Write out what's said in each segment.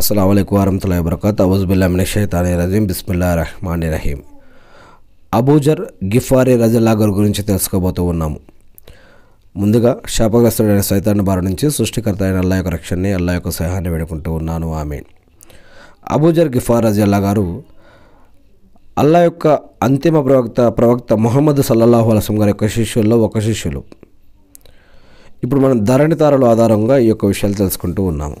అస్సలం వరహతుల్లా వబర్కత్ అవుజుబుల్లామిన షైతాని రజీం బిస్మిల్లా రహమాన్ రహీం అబూజర్ గిఫారి రజల్లా గారి గురించి తెలుసుకోబోతూ ఉన్నాము ముందుగా శాపగ్రస్తుడైన సైతాన్ని బారి నుంచి సృష్టికర్త అయిన అల్లా యొక్క రక్షణని అల్లా యొక్క సహాయాన్ని వేడుకుంటూ ఉన్నాను ఆమె అబూజర్ గిఫార్ రజల్లా గారు అల్లా యొక్క అంతిమ ప్రవక్త ప్రవక్త మొహమ్మద్ సల్లల్లాహు అలసం గారి యొక్క శిష్యుల్లో ఒక శిష్యులు ఇప్పుడు మనం ధరణితారల ఆధారంగా ఈ యొక్క విషయాలు తెలుసుకుంటూ ఉన్నాము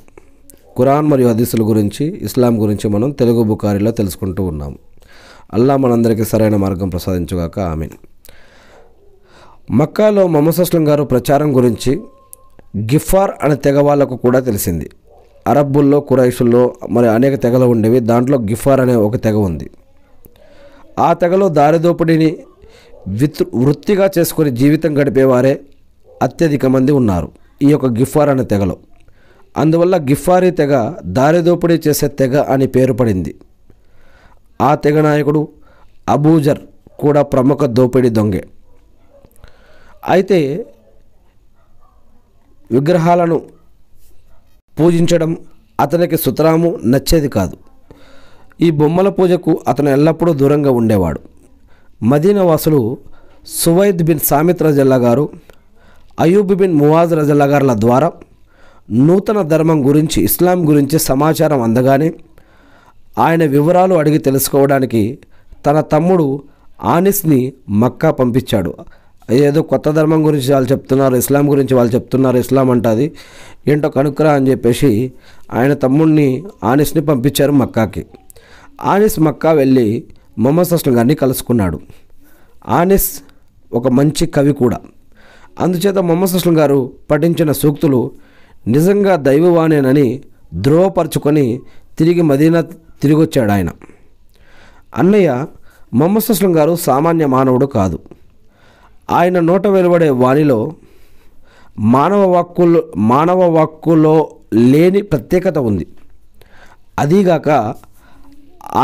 ఖురాన్ మరియు హదీసుల గురించి ఇస్లాం గురించి మనం తెలుగు బుకారిలో తెలుసుకుంటూ ఉన్నాం అల్లా మనందరికీ సరైన మార్గం ప్రసాదించుగాక ఆమెన్ మక్కాలో మొహమ్మద్ అస్లం గారు ప్రచారం గురించి గిఫార్ అనే తెగ వాళ్లకు కూడా తెలిసింది అరబ్బుల్లో కురైషుల్లో మరి అనేక తెగలు ఉండేవి దాంట్లో గిఫార్ అనే ఒక తెగ ఉంది ఆ తెగలో దారిదోపిడిని వృత్తిగా చేసుకుని జీవితం గడిపేవారే అత్యధిక మంది ఉన్నారు ఈ యొక్క గిఫార్ అనే తెగలో అందువల్ల గిఫారీ తెగ దారిదోపిడీ చేసే తెగ అని పేరు పడింది ఆ తెగ నాయకుడు అబూజర్ కూడా ప్రముఖ దోపిడీ దొంగే అయితే విగ్రహాలను పూజించడం అతనికి సుతరాము నచ్చేది కాదు ఈ బొమ్మల పూజకు అతను ఎల్లప్పుడూ దూరంగా ఉండేవాడు మదీనవాసులు సువైద్ బిన్ సామిత్ రజల్లా గారు అయూబ్ బిన్ మువాజ్ రజల్లా గారుల ద్వారా నూతన ధర్మం గురించి ఇస్లాం గురించి సమాచారం అందగానే ఆయన వివరాలు అడిగి తెలుసుకోవడానికి తన తమ్ముడు ఆనిస్ని మక్కా పంపించాడు ఏదో కొత్త ధర్మం గురించి వాళ్ళు చెప్తున్నారు ఇస్లాం గురించి వాళ్ళు చెప్తున్నారు ఇస్లాం అంటది ఏంటో కనుక్కురా అని చెప్పేసి ఆయన తమ్ముడిని ఆనిస్ని పంపించారు మక్కాకి ఆనిస్ మక్కా వెళ్ళి మొహమ్మద్ అస్లం గారిని కలుసుకున్నాడు ఆనిస్ ఒక మంచి కవి కూడా అందుచేత మొహమ్మద్ అస్లం గారు పఠించిన సూక్తులు నిజంగా దైవవాణేనని ధ్రువపరచుకొని తిరిగి మదీనా తిరిగొచ్చాడు ఆయన అన్నయ్య మొహమ్మద్ గారు సామాన్య మానవుడు కాదు ఆయన నోట వెలువడే వాణిలో మానవ వాక్కులో మానవ వాక్కులో లేని ప్రత్యేకత ఉంది అదీగాక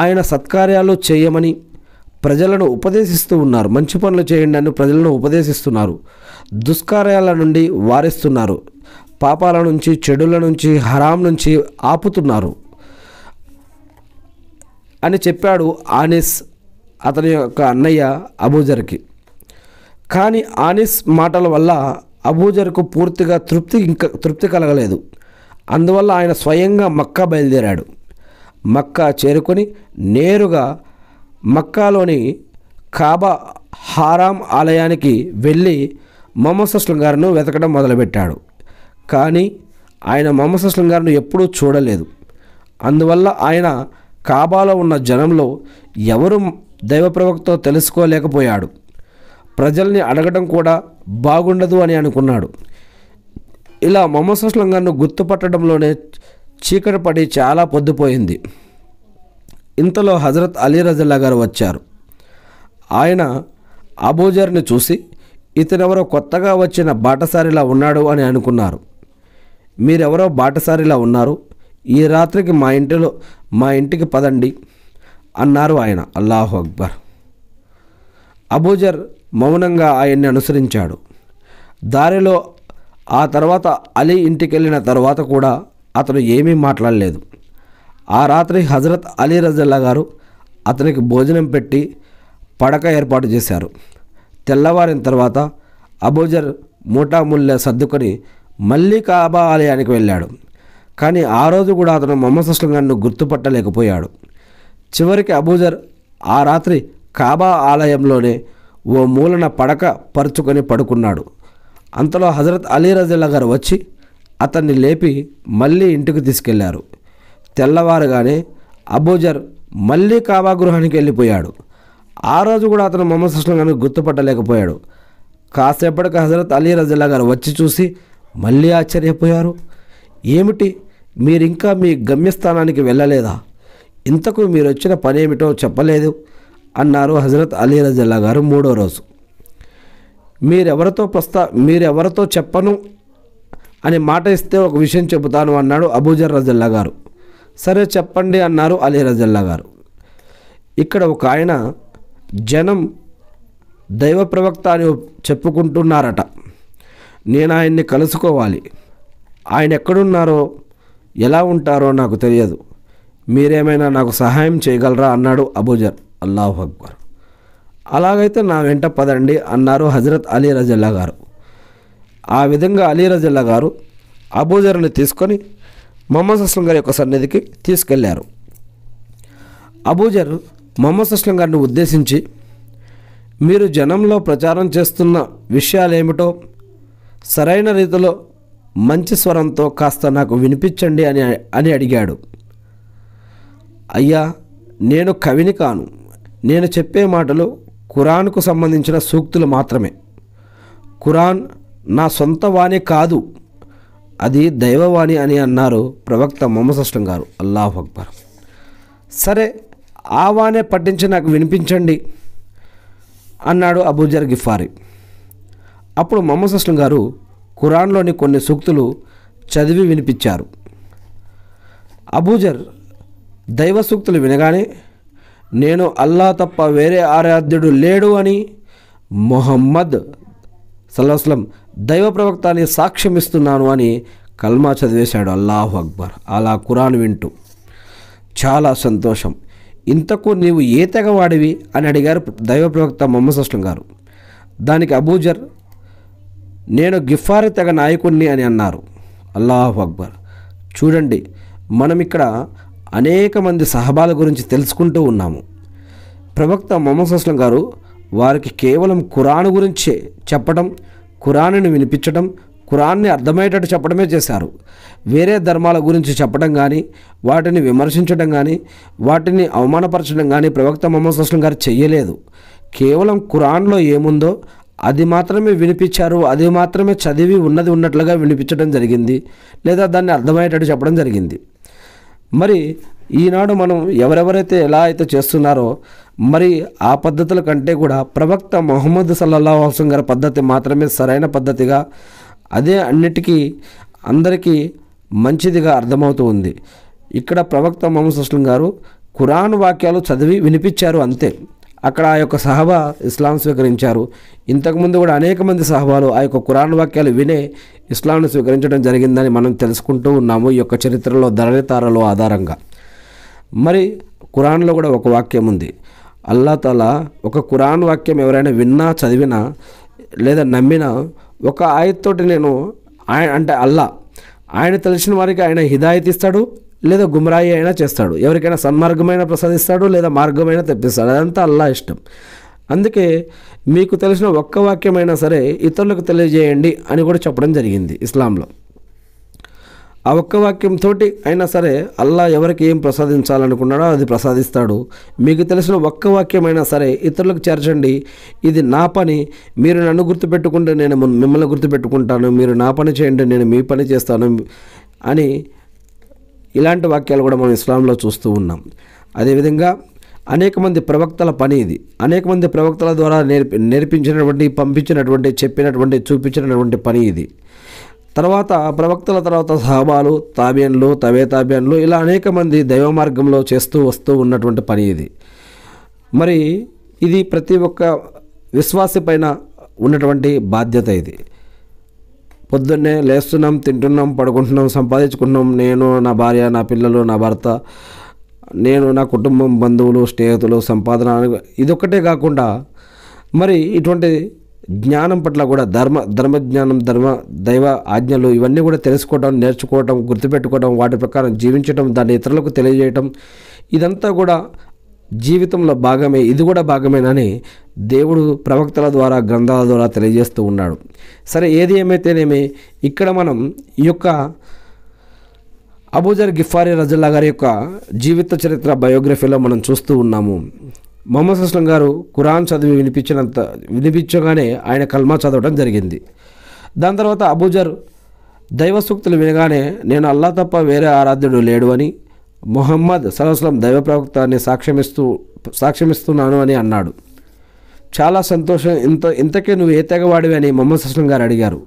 ఆయన సత్కార్యాలు చేయమని ప్రజలను ఉపదేశిస్తూ ఉన్నారు మంచి పనులు చేయండి అని ప్రజలను ఉపదేశిస్తున్నారు దుష్కార్యాల నుండి వారిస్తున్నారు పాపాల నుంచి చెడుల నుంచి హరాం నుంచి ఆపుతున్నారు అని చెప్పాడు ఆనిస్ అతని యొక్క అన్నయ్య అబూజర్కి కానీ ఆనిస్ మాటల వల్ల అబూజర్కు పూర్తిగా తృప్తి ఇంకా తృప్తి కలగలేదు అందువల్ల ఆయన స్వయంగా మక్కా బయలుదేరాడు మక్కా చేరుకొని నేరుగా మక్కాలోని కాబా హారాం ఆలయానికి వెళ్ళి మొహమ్మద్ సస్లం గారిను వెతకడం మొదలుపెట్టాడు కానీ ఆయన మొహమ్మద్ సుస్లం గారిని ఎప్పుడూ చూడలేదు అందువల్ల ఆయన కాబాలో ఉన్న జనంలో ఎవరు దైవ తెలుసుకోలేకపోయాడు ప్రజల్ని అడగడం కూడా బాగుండదు అని అనుకున్నాడు ఇలా మొహమ్మద్ సుస్లం గుర్తుపట్టడంలోనే చీకటి పడి చాలా పొద్దుపోయింది ఇంతలో హజరత్ అలీ రజల్లా గారు వచ్చారు ఆయన అబూజర్ని చూసి ఇతనెవరో కొత్తగా వచ్చిన బాటసారిలా ఉన్నాడు అని అనుకున్నారు మీరెవరో బాటసారిలా ఉన్నారు ఈ రాత్రికి మా ఇంటిలో మా ఇంటికి పదండి అన్నారు ఆయన అల్లాహు అక్బర్ అబూజర్ మౌనంగా ఆయన్ని అనుసరించాడు దారిలో ఆ తర్వాత అలీ ఇంటికి వెళ్ళిన తర్వాత కూడా అతను ఏమీ మాట్లాడలేదు ఆ రాత్రి హజరత్ అలీ రజల్లా గారు అతనికి భోజనం పెట్టి పడక ఏర్పాటు చేశారు తెల్లవారిన తర్వాత అబూజర్ మూటాముల్లె సర్దుకొని మళ్ళీ కాబా ఆలయానికి వెళ్ళాడు కానీ ఆ రోజు కూడా అతను మొహమ్మద్ అస్లం గారిని గుర్తుపట్టలేకపోయాడు చివరికి అబూజర్ ఆ రాత్రి కాబా ఆలయంలోనే ఓ మూలన పడక పరుచుకొని పడుకున్నాడు అంతలో హజరత్ అలీ రజిల్లా గారు వచ్చి అతన్ని లేపి మళ్ళీ ఇంటికి తీసుకెళ్లారు తెల్లవారుగానే అబూజర్ మళ్ళీ కాబా గృహానికి వెళ్ళిపోయాడు ఆ రోజు కూడా అతను మొహమ్మద్ అస్లం గారిని గుర్తుపట్టలేకపోయాడు కాసేపటికి హజరత్ అలీ రజిల్లా గారు వచ్చి చూసి మళ్ళీ ఆశ్చర్యపోయారు ఏమిటి మీరింకా మీ గమ్యస్థానానికి వెళ్ళలేదా ఇంతకు మీరు వచ్చిన పని ఏమిటో చెప్పలేదు అన్నారు హజరత్ అలీ రజల్లా గారు మూడో రోజు మీరెవరితో ప్రస్తా మీరెవరితో చెప్పను అని మాట ఇస్తే ఒక విషయం చెబుతాను అన్నాడు అబూజర్ రజల్లా గారు సరే చెప్పండి అన్నారు అలీ రజల్లా గారు ఇక్కడ ఒక ఆయన జనం దైవ ప్రవక్త అని చెప్పుకుంటున్నారట నేను ఆయన్ని కలుసుకోవాలి ఆయన ఎక్కడున్నారో ఎలా ఉంటారో నాకు తెలియదు మీరేమైనా నాకు సహాయం చేయగలరా అన్నాడు అబూజర్ అల్లాహ్ అక్బర్ అలాగైతే నా వెంట పదండి అన్నారు హజరత్ అలీ రజల్లా గారు ఆ విధంగా అలీ రజల్లా గారు అబూజర్ని తీసుకొని మొహమ్మద్ అస్లం గారి యొక్క సన్నిధికి తీసుకెళ్లారు అబూజర్ మొహమ్మద్ అస్లం గారిని ఉద్దేశించి మీరు జనంలో ప్రచారం చేస్తున్న విషయాలేమిటో సరైన రీతిలో మంచి స్వరంతో కాస్త నాకు వినిపించండి అని అని అడిగాడు అయ్యా నేను కవిని కాను నేను చెప్పే మాటలు ఖురాన్కు సంబంధించిన సూక్తులు మాత్రమే ఖురాన్ నా సొంత వాణి కాదు అది దైవవాణి అని అన్నారు ప్రవక్త మమసష్టం గారు అల్లాహ్ అక్బర్ సరే ఆ వాణే పట్టించి నాకు వినిపించండి అన్నాడు అబూజర్ గిఫారి అప్పుడు మొహమ్మద్ అస్లం గారు ఖురాన్లోని కొన్ని సూక్తులు చదివి వినిపించారు అబూజర్ దైవ సూక్తులు వినగానే నేను అల్లా తప్ప వేరే ఆరాధ్యుడు లేడు అని మొహమ్మద్ సల్లాహస్లం దైవ ప్రవక్త అని సాక్ష్యం ఇస్తున్నాను అని కల్మా చదివేశాడు అల్లాహు అక్బర్ అలా కురాన్ వింటూ చాలా సంతోషం ఇంతకు నీవు ఏ తెగవాడివి అని అడిగారు దైవ ప్రవక్త మొహమ్మద్ అస్లం గారు దానికి అబూజర్ నేను గిఫారి తెగ నాయకుణ్ణి అని అన్నారు అల్లాహ్ అక్బర్ చూడండి మనం ఇక్కడ అనేక మంది సహబాల గురించి తెలుసుకుంటూ ఉన్నాము ప్రవక్త మొహద్ అస్లం గారు వారికి కేవలం కురాన్ గురించే చెప్పడం కురాన్ని వినిపించడం కురాన్ని అర్థమయ్యేటట్టు చెప్పడమే చేశారు వేరే ధర్మాల గురించి చెప్పడం కానీ వాటిని విమర్శించడం కానీ వాటిని అవమానపరచడం కానీ ప్రవక్త మొహమ్మద్ అస్లం గారు చేయలేదు కేవలం కురాన్లో ఏముందో అది మాత్రమే వినిపించారు అది మాత్రమే చదివి ఉన్నది ఉన్నట్లుగా వినిపించడం జరిగింది లేదా దాన్ని అర్థమయ్యేటట్టు చెప్పడం జరిగింది మరి ఈనాడు మనం ఎవరెవరైతే ఎలా అయితే చేస్తున్నారో మరి ఆ పద్ధతుల కంటే కూడా ప్రవక్త మొహమ్మద్ సల్లల్లా హోసం గారి పద్ధతి మాత్రమే సరైన పద్ధతిగా అదే అన్నిటికీ అందరికీ మంచిదిగా అర్థమవుతూ ఉంది ఇక్కడ ప్రవక్త మొహమ్మద్ సుస్లం గారు ఖురాన్ వాక్యాలు చదివి వినిపించారు అంతే అక్కడ ఆ యొక్క సహబా ఇస్లాం స్వీకరించారు ఇంతకుముందు కూడా అనేక మంది సహబాలు ఆ యొక్క కురాన్ వాక్యాలు వినే ఇస్లాంను స్వీకరించడం జరిగిందని మనం తెలుసుకుంటూ ఉన్నాము ఈ యొక్క చరిత్రలో ధరణితారలో ఆధారంగా మరి కురాన్లో కూడా ఒక వాక్యం ఉంది అల్లా తలా ఒక కురాన్ వాక్యం ఎవరైనా విన్నా చదివినా లేదా నమ్మినా ఒక ఆయత్తోటి నేను ఆయన అంటే అల్లా ఆయన తెలిసిన వారికి ఆయన హిదాయత్ ఇస్తాడు లేదా గుమరాయి అయినా చేస్తాడు ఎవరికైనా సన్మార్గమైన ప్రసాదిస్తాడు లేదా మార్గమైన తెప్పిస్తాడు అదంతా అల్లా ఇష్టం అందుకే మీకు తెలిసిన ఒక్క వాక్యమైనా సరే ఇతరులకు తెలియజేయండి అని కూడా చెప్పడం జరిగింది ఇస్లాంలో ఆ ఒక్క వాక్యంతో అయినా సరే అల్లా ఎవరికి ఏం ప్రసాదించాలనుకున్నాడో అది ప్రసాదిస్తాడు మీకు తెలిసిన ఒక్క వాక్యమైనా సరే ఇతరులకు చేర్చండి ఇది నా పని మీరు నన్ను గుర్తుపెట్టుకుంటే నేను మిమ్మల్ని గుర్తుపెట్టుకుంటాను మీరు నా పని చేయండి నేను మీ పని చేస్తాను అని ఇలాంటి వాక్యాలు కూడా మనం ఇస్లాంలో చూస్తూ ఉన్నాం అదేవిధంగా అనేక మంది ప్రవక్తల పని ఇది అనేక మంది ప్రవక్తల ద్వారా నేర్పి నేర్పించినటువంటి పంపించినటువంటి చెప్పినటువంటి చూపించినటువంటి పని ఇది తర్వాత ప్రవక్తల తర్వాత సహబాలు తాబియన్లు తవే తాబియన్లు ఇలా అనేక మంది దైవ మార్గంలో చేస్తూ వస్తూ ఉన్నటువంటి పని ఇది మరి ఇది ప్రతి ఒక్క విశ్వాస పైన ఉన్నటువంటి బాధ్యత ఇది పొద్దున్నే లేస్తున్నాం తింటున్నాం పడుకుంటున్నాం సంపాదించుకుంటున్నాం నేను నా భార్య నా పిల్లలు నా భర్త నేను నా కుటుంబం బంధువులు స్నేహితులు సంపాదన ఇదొక్కటే కాకుండా మరి ఇటువంటి జ్ఞానం పట్ల కూడా ధర్మ ధర్మజ్ఞానం ధర్మ దైవ ఆజ్ఞలు ఇవన్నీ కూడా తెలుసుకోవడం నేర్చుకోవడం గుర్తుపెట్టుకోవడం వాటి ప్రకారం జీవించడం దాన్ని ఇతరులకు తెలియజేయటం ఇదంతా కూడా జీవితంలో భాగమే ఇది కూడా భాగమేనని దేవుడు ప్రవక్తల ద్వారా గ్రంథాల ద్వారా తెలియజేస్తూ ఉన్నాడు సరే ఏది ఏమైతేనేమి ఇక్కడ మనం ఈ యొక్క అబూజర్ గిఫారి రజల్లా గారి యొక్క జీవిత చరిత్ర బయోగ్రఫీలో మనం చూస్తూ ఉన్నాము మొహమ్మద్ అస్లం గారు ఖురాన్ చదివి వినిపించినంత వినిపించగానే ఆయన కల్మా చదవడం జరిగింది దాని తర్వాత అబూజర్ దైవసూక్తులు వినగానే నేను అల్లా తప్ప వేరే ఆరాధ్యుడు లేడు అని మొహమ్మద్ సలహస్లం దైవ ప్రవక్త అని సాక్ష్యమిస్తూ సాక్ష్యమిస్తున్నాను అని అన్నాడు చాలా సంతోషం ఇంత ఇంతకే నువ్వు ఏ తెగవాడివి అని మొహమ్మద్ సస్లం గారు అడిగారు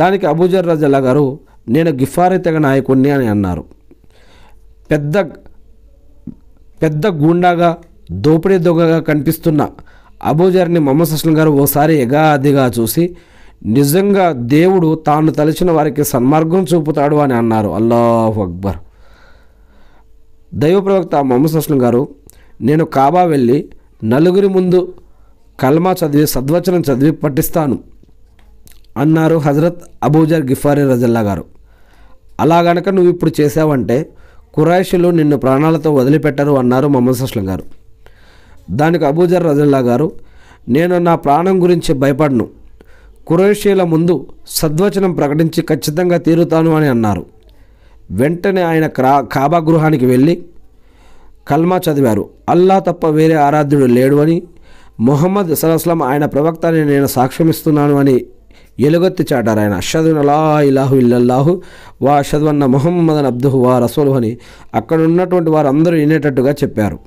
దానికి అబూజర్ రజల్లా గారు నేను గిఫారి తెగ నాయకుడిని అని అన్నారు పెద్ద పెద్ద గుండాగా దోపిడీ దొంగగా కనిపిస్తున్న అబూజర్ని మొహమ్మద్ సస్లం గారు ఓసారి ఎగాదిగా చూసి నిజంగా దేవుడు తాను తలచిన వారికి సన్మార్గం చూపుతాడు అని అన్నారు అల్లాహ్ అక్బర్ దైవ ప్రవక్త మొహమ్మద్ అస్లం గారు నేను కాబా వెళ్ళి నలుగురి ముందు కల్మా చదివి సద్వచనం చదివి పఠిస్తాను అన్నారు హజరత్ అబూజర్ గిఫారీ రజల్లా గారు అలా గనక నువ్వు ఇప్పుడు చేసావంటే కురాయిషులు నిన్ను ప్రాణాలతో వదిలిపెట్టరు అన్నారు మొహమ్మద్ అస్లం గారు దానికి అబూజర్ రజల్లా గారు నేను నా ప్రాణం గురించి భయపడను కురేషియల ముందు సద్వచనం ప్రకటించి ఖచ్చితంగా తీరుతాను అని అన్నారు వెంటనే ఆయన క్రా కాబా గృహానికి వెళ్ళి కల్మా చదివారు అల్లా తప్ప వేరే ఆరాధ్యుడు లేడు అని మొహమ్మద్ సలస్లం ఆయన ప్రవక్త అని నేను సాక్ష్యమిస్తున్నాను అని ఎలుగొత్తి చాటారు ఆయన అషదున్ అలా ఇలాహు ఇల్లల్లాహు వా షద్వన్న మొహమ్మద్ అబ్దుహు వా రసోలు అని అక్కడ ఉన్నటువంటి వారందరూ వినేటట్టుగా చెప్పారు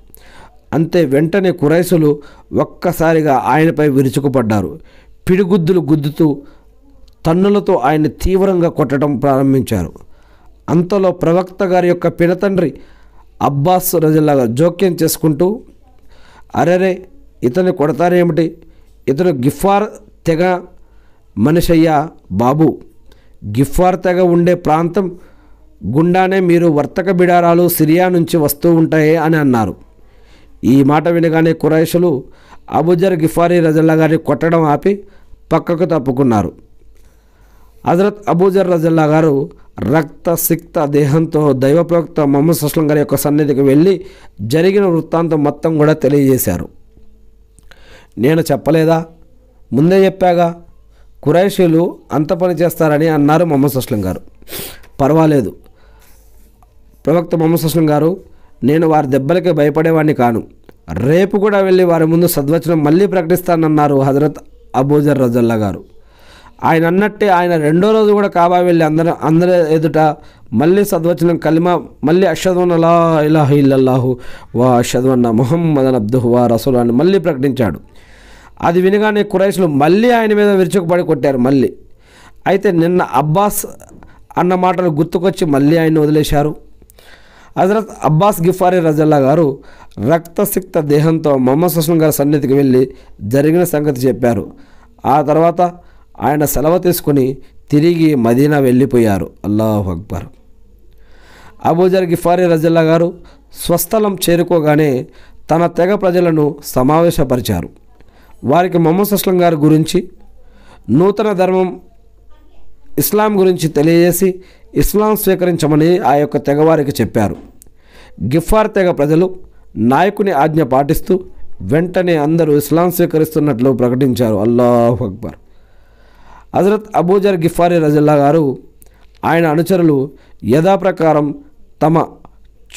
అంతే వెంటనే కురైసులు ఒక్కసారిగా ఆయనపై విరుచుకుపడ్డారు పిడిగుద్దులు గుద్దుతూ తన్నులతో ఆయన తీవ్రంగా కొట్టడం ప్రారంభించారు అంతలో ప్రవక్త గారి యొక్క పినతండ్రి అబ్బాస్ రజల్లాగా జోక్యం చేసుకుంటూ అరెరే ఇతను కొడతారేమిటి ఇతను గిఫార్ తెగ మనిషయ్యా బాబు గిఫార్ తెగ ఉండే ప్రాంతం గుండానే మీరు వర్తక బిడారాలు సిరియా నుంచి వస్తూ ఉంటాయే అని అన్నారు ఈ మాట వినగానే కురైషులు అబుజర్ గిఫారీ రజల్లా గారిని కొట్టడం ఆపి పక్కకు తప్పుకున్నారు హజరత్ అబూజర్ రజల్లా గారు రక్త సిక్త దేహంతో దైవ ప్రవక్త మొహమ్మద్ సుస్లం గారి యొక్క సన్నిధికి వెళ్ళి జరిగిన వృత్తాంతం మొత్తం కూడా తెలియజేశారు నేను చెప్పలేదా ముందే చెప్పాగా కురైషీలు అంత పని చేస్తారని అన్నారు మొహమ్మద్ సుస్లం గారు పర్వాలేదు ప్రవక్త మొహమ్మద్ సుస్లం గారు నేను వారి దెబ్బలకి భయపడేవాడిని కాను రేపు కూడా వెళ్ళి వారి ముందు సద్వచనం మళ్ళీ ప్రకటిస్తానన్నారు హజరత్ అబూజర్ రజల్లా గారు ఆయన అన్నట్టే ఆయన రెండో రోజు కూడా కాబా వెళ్ళి అందరూ అందరి ఎదుట మళ్ళీ సద్వచనం కలిమ మళ్ళీ అషద్వన్ అలా ఇలాహ ఇల్లల్లాహు వా అషద్వన్న మొహమ్మద్ అబ్దుహు వా రసూల్ అని మళ్ళీ ప్రకటించాడు అది వినగానే కురైష్లు మళ్ళీ ఆయన మీద విరుచుకుపడి కొట్టారు మళ్ళీ అయితే నిన్న అబ్బాస్ అన్న మాటలు గుర్తుకొచ్చి మళ్ళీ ఆయన వదిలేశారు హజరత్ అబ్బాస్ గిఫారి రజల్లా గారు రక్తసిక్త దేహంతో మొహమ్మద్ సుస్లం గారి సన్నిధికి వెళ్ళి జరిగిన సంగతి చెప్పారు ఆ తర్వాత ఆయన సెలవు తీసుకుని తిరిగి మదీనా వెళ్ళిపోయారు అల్లాహ్ అక్బర్ అబూజర్ గిఫారీ రజల్లా గారు స్వస్థలం చేరుకోగానే తన తెగ ప్రజలను సమావేశపరిచారు వారికి మొహమ్మద్ సుస్లం గారి గురించి నూతన ధర్మం ఇస్లాం గురించి తెలియజేసి ఇస్లాం స్వీకరించమని ఆ యొక్క తెగవారికి చెప్పారు గిఫార్ తెగ ప్రజలు నాయకుని ఆజ్ఞ పాటిస్తూ వెంటనే అందరూ ఇస్లాం స్వీకరిస్తున్నట్లు ప్రకటించారు అల్లాహ్ అక్బర్ హజరత్ అబూజర్ గిఫారి రజల్లా గారు ఆయన అనుచరులు యథాప్రకారం తమ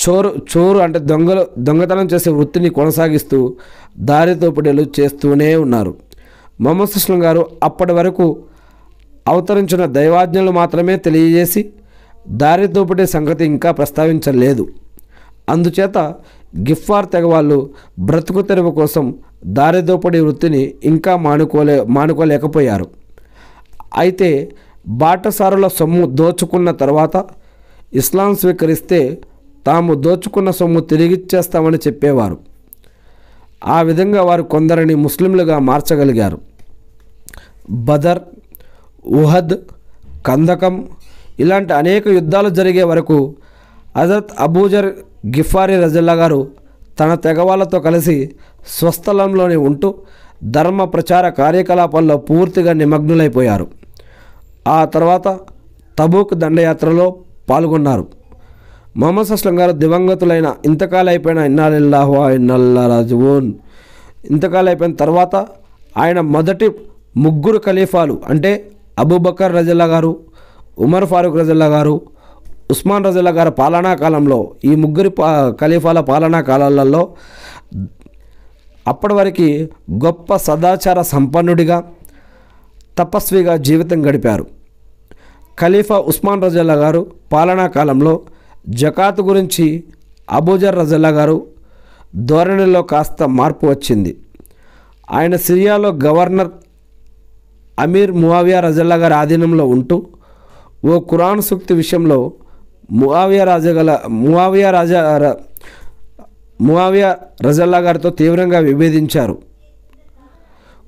చోరు చోరు అంటే దొంగలు దొంగతనం చేసే వృత్తిని కొనసాగిస్తూ దారితోపిడీలు చేస్తూనే ఉన్నారు మొహమ్మద్ సుస్లం గారు అప్పటి వరకు అవతరించిన దైవాజ్ఞలు మాత్రమే తెలియజేసి దారి సంగతి ఇంకా ప్రస్తావించలేదు అందుచేత గిఫ్ఫార్ తెగవాళ్ళు బ్రతుకు తెరువు కోసం దారి వృత్తిని ఇంకా మానుకోలే మానుకోలేకపోయారు అయితే బాటసారుల సొమ్ము దోచుకున్న తర్వాత ఇస్లాం స్వీకరిస్తే తాము దోచుకున్న సొమ్ము తిరిగిచ్చేస్తామని చెప్పేవారు ఆ విధంగా వారు కొందరిని ముస్లింలుగా మార్చగలిగారు బదర్ ఉహద్ కందకం ఇలాంటి అనేక యుద్ధాలు జరిగే వరకు హజరత్ అబూజర్ గిఫారి రజల్లా గారు తన తెగవాళ్లతో కలిసి స్వస్థలంలోనే ఉంటూ ధర్మ ప్రచార కార్యకలాపాల్లో పూర్తిగా నిమగ్నులైపోయారు ఆ తర్వాత తబూక్ దండయాత్రలో పాల్గొన్నారు మొహమ్మద్ అస్లం గారు దివంగతులైన ఇంతకాలైపోయిన ఇన్నాలిల్లాహు ఇన్నల్లా రాజువోన్ ఇంతకాలైపోయిన తర్వాత ఆయన మొదటి ముగ్గురు ఖలీఫాలు అంటే అబూబకర్ రజల్లా గారు ఉమర్ ఫారూక్ రజల్లా గారు ఉస్మాన్ రజల్లా గారి పాలనా కాలంలో ఈ ముగ్గురి పా ఖలీఫాల పాలనా కాలాలలో అప్పటి వరకు గొప్ప సదాచార సంపన్నుడిగా తపస్విగా జీవితం గడిపారు ఖలీఫా ఉస్మాన్ రజల్లా గారు పాలనా కాలంలో జకాత్ గురించి అబూజర్ రజల్లా గారు ధోరణిలో కాస్త మార్పు వచ్చింది ఆయన సిరియాలో గవర్నర్ అమీర్ మువావియా రజల్లా గారి ఆధీనంలో ఉంటూ ఓ ఖురాన్ సూక్తి విషయంలో మువావియా రాజగల మువావియా రాజా మువావియా రజల్లా గారితో తీవ్రంగా విభేదించారు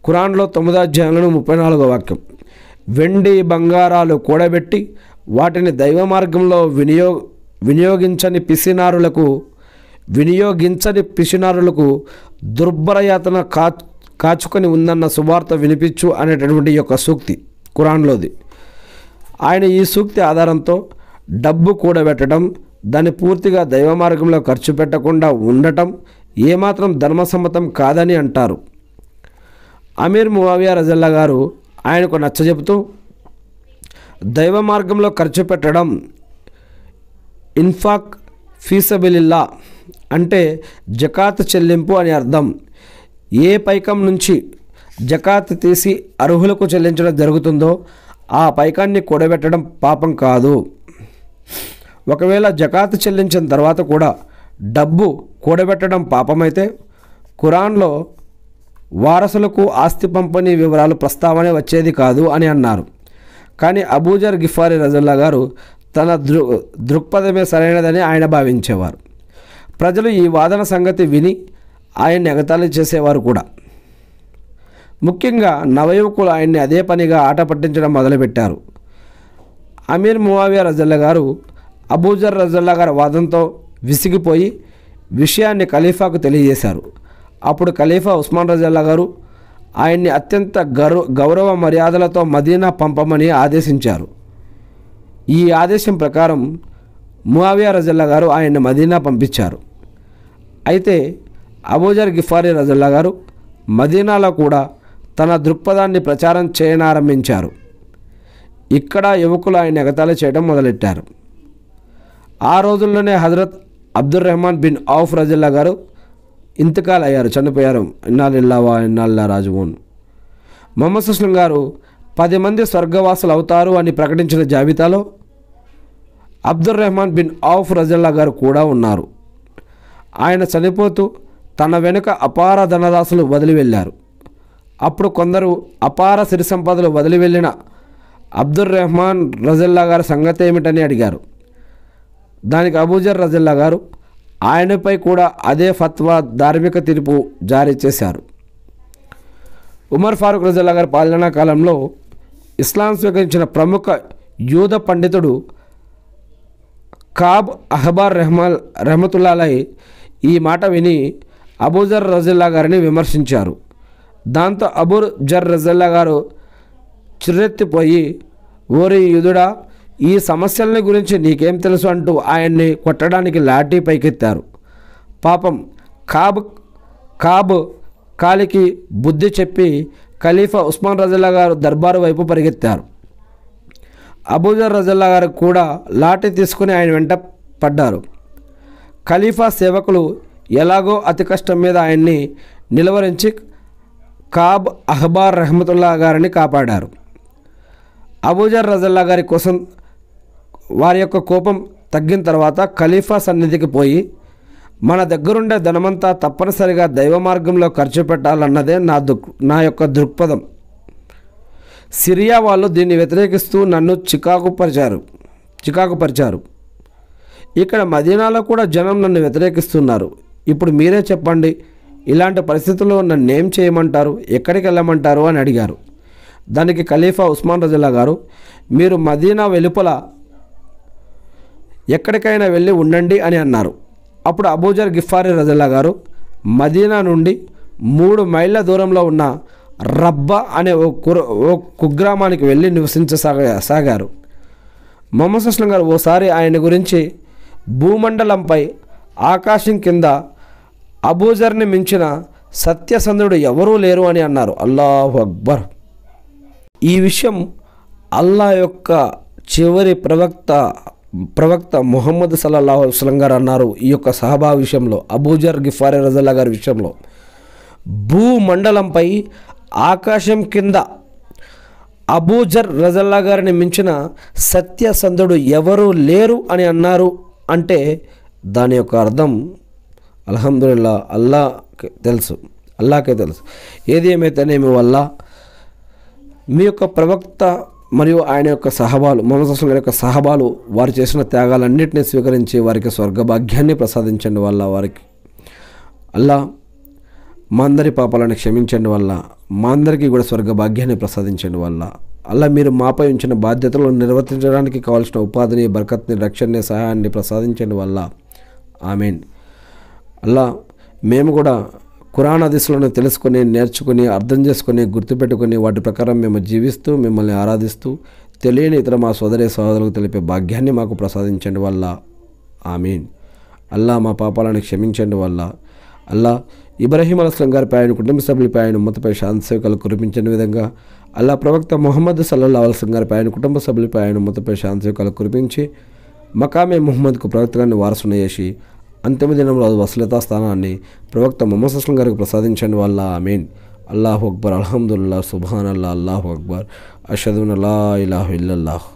ఖురాన్లో తొమ్మిదో అధ్యాయంలో ముప్పై నాలుగో వాక్యం వెండి బంగారాలు కూడబెట్టి వాటిని దైవ మార్గంలో వినియోగ వినియోగించని పిసినారులకు వినియోగించని పిసినారులకు దుర్భరయాతన కా కాచుకొని ఉందన్న శుభార్త వినిపించు అనేటటువంటి యొక్క సూక్తి కురాన్లోది ఆయన ఈ సూక్తి ఆధారంతో డబ్బు కూడబెట్టడం దాన్ని పూర్తిగా దైవ మార్గంలో ఖర్చు పెట్టకుండా ఉండటం ఏమాత్రం ధర్మసమ్మతం కాదని అంటారు అమీర్ మువావియా రజల్లా గారు ఆయనకు నచ్చజెబుతూ దైవ మార్గంలో ఖర్చు పెట్టడం ఇన్ఫాక్ ఫీసబిలిల్లా అంటే జకాత్ చెల్లింపు అని అర్థం ఏ పైకం నుంచి జకాత్ తీసి అర్హులకు చెల్లించడం జరుగుతుందో ఆ పైకాన్ని కూడబెట్టడం పాపం కాదు ఒకవేళ జకాత్ చెల్లించిన తర్వాత కూడా డబ్బు కూడబెట్టడం పాపమైతే ఖురాన్లో వారసులకు ఆస్తి పంపిణీ వివరాలు ప్రస్తావన వచ్చేది కాదు అని అన్నారు కానీ అబూజర్ గిఫారి రజల్లా గారు తన దృ దృక్పథమే సరైనదని ఆయన భావించేవారు ప్రజలు ఈ వాదన సంగతి విని ఆయన్ని ఎగతాళి చేసేవారు కూడా ముఖ్యంగా నవయువకులు ఆయన్ని అదే పనిగా ఆట పట్టించడం మొదలుపెట్టారు అమీర్ మువావియా రజల్లా గారు అబూజర్ రజల్లా గారి వాదంతో విసిగిపోయి విషయాన్ని ఖలీఫాకు తెలియజేశారు అప్పుడు ఖలీఫా ఉస్మాన్ రజల్లా గారు ఆయన్ని అత్యంత గౌరవ గౌరవ మర్యాదలతో మదీనా పంపమని ఆదేశించారు ఈ ఆదేశం ప్రకారం మువావియా రజల్లా గారు ఆయన్ని మదీనా పంపించారు అయితే అబూజర్ గిఫారీ రజల్లా గారు మదీనాలో కూడా తన దృక్పథాన్ని ప్రచారం చేయనారంభించారు ఇక్కడ యువకులు ఆయన ఎగతాళి చేయడం మొదలెట్టారు ఆ రోజుల్లోనే హజరత్ అబ్దుల్ రెహమాన్ బిన్ ఆఫ్ రజిల్లా గారు ఇంతకాలు అయ్యారు చనిపోయారు ఇన్నాళ్ళిల్లావా ఇన్నాళ్ళ రాజుమోన్ మొహమ్మద్ సుస్లం గారు పది మంది స్వర్గవాసులు అవుతారు అని ప్రకటించిన జాబితాలో అబ్దుల్ రెహమాన్ బిన్ ఆఫ్ రజల్లా గారు కూడా ఉన్నారు ఆయన చనిపోతూ తన వెనుక అపార ధనరాశులు వదిలి వెళ్ళారు అప్పుడు కొందరు అపార సిరి సంపదలు వదిలి వెళ్ళిన అబ్దుర్ రెహమాన్ రజల్లా గారి సంగతి ఏమిటని అడిగారు దానికి అబూజర్ రజల్లా గారు ఆయనపై కూడా అదే ఫత్వా ధార్మిక తీర్పు జారీ చేశారు ఉమర్ ఫారూక్ రజల్లా గారి పాలనా కాలంలో ఇస్లాం స్వీకరించిన ప్రముఖ యూద పండితుడు కాబ్ అహబార్ రెహమాన్ రెహమతుల్లాలై ఈ మాట విని అబూజర్ రజల్లా గారిని విమర్శించారు దాంతో అబూర్ జర్ రజల్లా గారు చిరెత్తిపోయి ఓరి యుధుడా ఈ సమస్యలని గురించి నీకేం తెలుసు అంటూ ఆయన్ని కొట్టడానికి లాఠీ పైకెత్తారు పాపం కాబ్ కాబ్ కాలికి బుద్ధి చెప్పి ఖలీఫా ఉస్మాన్ రజల్లా గారు దర్బారు వైపు పరిగెత్తారు అబూజర్ రజల్లా గారు కూడా లాఠీ తీసుకుని ఆయన వెంట పడ్డారు ఖలీఫా సేవకులు ఎలాగో అతి కష్టం మీద ఆయన్ని నిలవరించి కాబ్ అహ్బార్ రహమతుల్లా గారిని కాపాడారు అబూజర్ రజల్లా గారి కోసం వారి యొక్క కోపం తగ్గిన తర్వాత ఖలీఫా సన్నిధికి పోయి మన దగ్గరుండే ధనమంతా తప్పనిసరిగా దైవ మార్గంలో ఖర్చు పెట్టాలన్నదే నా దుక్ నా యొక్క దృక్పథం సిరియా వాళ్ళు దీన్ని వ్యతిరేకిస్తూ నన్ను చికాకుపరిచారు చికాకుపరిచారు ఇక్కడ మదీనాలో కూడా జనం నన్ను వ్యతిరేకిస్తున్నారు ఇప్పుడు మీరే చెప్పండి ఇలాంటి పరిస్థితుల్లో నన్ను ఏం చేయమంటారు ఎక్కడికి వెళ్ళమంటారు అని అడిగారు దానికి ఖలీఫా ఉస్మాన్ రజల్లా గారు మీరు మదీనా వెలుపల ఎక్కడికైనా వెళ్ళి ఉండండి అని అన్నారు అప్పుడు అబూజర్ గిఫారి రజల్లా గారు మదీనా నుండి మూడు మైళ్ళ దూరంలో ఉన్న రబ్బ అనే ఓ కుర ఓ కుగ్రామానికి వెళ్ళి నివసించసాగా సాగారు మొహమ్మద్ సుస్లం గారు ఓసారి ఆయన గురించి భూమండలంపై ఆకాశం కింద అబూజర్ని మించిన సత్యసంధుడు ఎవరూ లేరు అని అన్నారు అల్లాహు అక్బర్ ఈ విషయం అల్లా యొక్క చివరి ప్రవక్త ప్రవక్త ముహమ్మద్ సల్లాహు అస్లం గారు అన్నారు ఈ యొక్క సహబా విషయంలో అబూజర్ గిఫారి రజల్లా గారి విషయంలో భూమండలంపై ఆకాశం కింద అబూజర్ రజల్లా గారిని మించిన సత్యసంధుడు ఎవరూ లేరు అని అన్నారు అంటే దాని యొక్క అర్థం అల్హమ్దుల్లా అల్లా తెలుసు అల్లాకే తెలుసు ఏది ఏమైతేనేమి వల్ల మీ యొక్క ప్రవక్త మరియు ఆయన యొక్క సహబాలు మొహమ్మద్ గారి యొక్క సహబాలు వారు చేసిన త్యాగాలన్నింటినీ స్వీకరించి వారికి స్వర్గభాగ్యాన్ని ప్రసాదించండి వల్ల వారికి అల్లా మా అందరి పాపాలను క్షమించండి వల్ల మా అందరికీ కూడా స్వర్గభాగ్యాన్ని ప్రసాదించండి వల్ల అలా మీరు మాపై ఉంచిన బాధ్యతలను నిర్వర్తించడానికి కావాల్సిన ఉపాధిని బరకత్ని రక్షణని సహాయాన్ని ప్రసాదించండి వల్ల మీన్ అలా మేము కూడా కురాణ దిశలను తెలుసుకొని నేర్చుకుని అర్థం చేసుకుని గుర్తుపెట్టుకుని వాటి ప్రకారం మేము జీవిస్తూ మిమ్మల్ని ఆరాధిస్తూ తెలియని ఇతర మా సోదరి సోదరులకు తెలిపే భాగ్యాన్ని మాకు ప్రసాదించండి వల్ల మీన్ అల్లా మా పాపాలను క్షమించండి వల్ల అల్లా ఇబ్రహీం అలస్లం గారి ఆయన కుటుంబ సభ్యులపై ఆయన ఉమ్మతపై శాంతి సేవకాలు కురిపించిన విధంగా అల్లా ప్రవక్త మొహమ్మద్ సల్లల్లా అలస్లం గారి ఆయన కుటుంబ సభ్యులపై ఆయన ఉమ్మతపై శాంతి సేవకాలు కురిపించి మకామే మొహమ్మద్కు ప్రవక్తగాన్ని వారసున చేసి అంతిమ దినంలో వసులతా స్థానాన్ని ప్రవక్త మొహమ్మద్ అస్లం గారికి ప్రసాదించండి వల్ల మీన్ అల్లాహ్ అక్బర్ అల్హమ్దుల్లా సుబాన్ అల్లా అల్లాహ్ అక్బర్ అషదున్ అల్లా ఇలాహు ఇల్లల్లాహ్